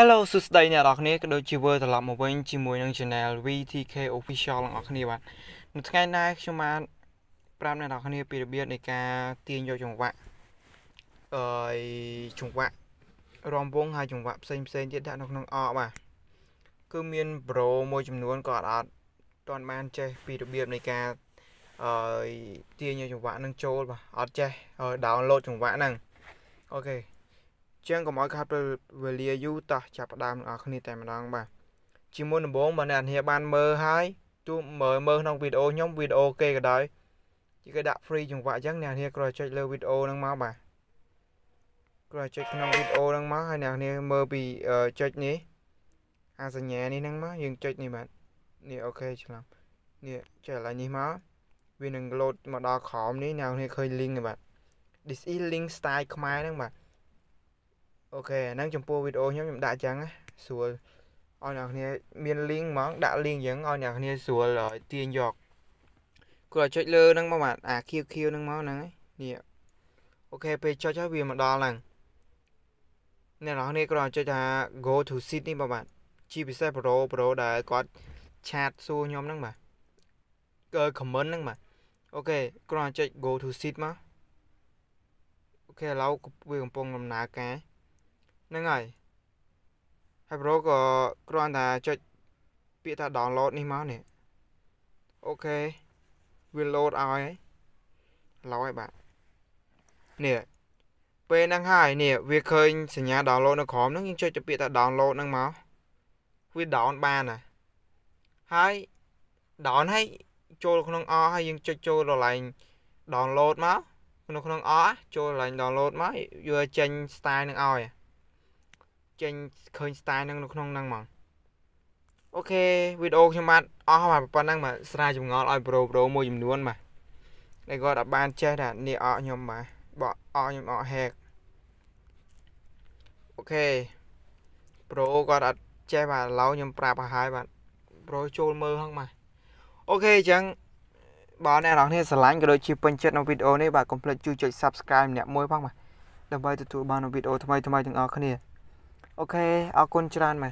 Hello សួស្តីអ្នកនរគ្នាក៏ដូចជាវិលត្រឡប់មកវិញជាមួយនឹង Channel VTK Official របស់គ្នាបាទនៅថ្ងៃណាខ្ញុំបានប្រាប់អ្នកនរគ្នា ពីរបៀបនៃការទាញយកចង្វាក់អឺចង្វាក់រំវងហើយចង្វាក់ផ្សេងផ្សេងទៀតដាក់នៅក្នុងអកបាទគឺមាន Pro មួយចំនួនក៏អត់ទាន់បានចេះពីរបៀបនៃការអឺទាញយកចង្វាក់នឹងចូលបាទអត់ចេះ download ចង្វាក់ហ្នឹងអូខេចឹងកុំឲ្យខាត់ពេលវេលាយូរតោះចាប់ផ្ដើមបងប្អូនគ្នាតែម្ដងបាទជាមុនដំបូងបើអ្នកអានបានមើលហើយទោះមើលមើលក្នុងវីដេអូខ្ញុំវីដេអូគេក៏ដោយគេគេដាក់ free ចង្វាក់ចឹងអ្នកអានគ្រាន់ចុចលើវីដេអូហ្នឹងមកបាទគ្រាន់ចុចក្នុងវីដេអូហ្នឹងមកហើយអ្នកអានមើលពីចុចនេះអាសញ្ញានេះហ្នឹងមកយើងចុចនេះបាទនេះអូខេឆ្លងនេះចុចឥឡូវនេះមកវានឹង load មកដល់ក្រោមនេះអ្នកអានឃើញ link បាទ this is link style ខ្មែរហ្នឹងបាទអូខេអាហ្នឹងចំពោះវីដេអូខ្ញុំខ្ញុំដាក់អញ្ចឹងណាស្រួលឲ្យអ្នកគ្នាមាន link ហ្មងដាក់ link អញ្ចឹងឲ្យអ្នកគ្នាស្រួលទាញយកគាត់ចុចលើហ្នឹងមកបាទអា QQ ហ្នឹងមកហ្នឹងនេះអូខេពេលចុចហើយវាមកដល់ហ្នឹងអ្នកនរគ្នាគាត់ចុចថា go to seat នេះបាទជាពិសេស pro pro ដែលគាត់ឆាតសួរខ្ញុំហ្នឹងបាទគឺ comment ហ្នឹងបាទអូខេគ្រាន់តែចុច go to seat មកអូខេឥឡូវវាកំពុងដំណើរការហ្នឹងហើយហើយប្រូក៏គ្រាន់តែចុចពាក្យថា download នេះមកនេះអូខេវា load ឲ្យឡោឲ្យបាទនេះពេលហ្នឹងហើយនេះវាឃើញសញ្ញា download នៅក្រោមហ្នឹងយើងចុចទៅពាក្យថា download ហ្នឹងមកវា down បានណាហើយ down ហើយចូលក្នុងអហើយយើងចុចចូលដល់ឡែង download មកនៅក្នុងអចូលឡែង download មកយកចេញ style នឹងឲ្យចេញឃើញ style ហ្នឹងនៅក្នុងហ្នឹងហ្មងអូខេវីដេអូខ្ញុំបាទអស់បាទប៉ុណ្ណឹងបាទស្រាយចងល់ឲ្យប្រូប្រូមួយចំនួនបាទតែគាត់អាចបាន ចេះថានេះអត់ខ្ញុំបាទបកអត់ខ្ញុំអត់ hack អូខេប្រូគាត់អត់ចេះបាទឡៅខ្ញុំប្រាប់ឲ្យហើយបាទប្រូចូលមើលហ្នឹងបាទអូខេអញ្ចឹងបាទអ្នកនរគ្នាស្រឡាញ់ក៏ដូចជាពេញចិត្តនៅវីដេអូនេះបាទកុំភ្លេចជួយចុច Subscribe ម្នាក់មួយផងបាទដើម្បីទទួលបានវីដេអូថ្មីៗទាំងអស់គ្នាអូខេអរគុណច្រើនម៉ែ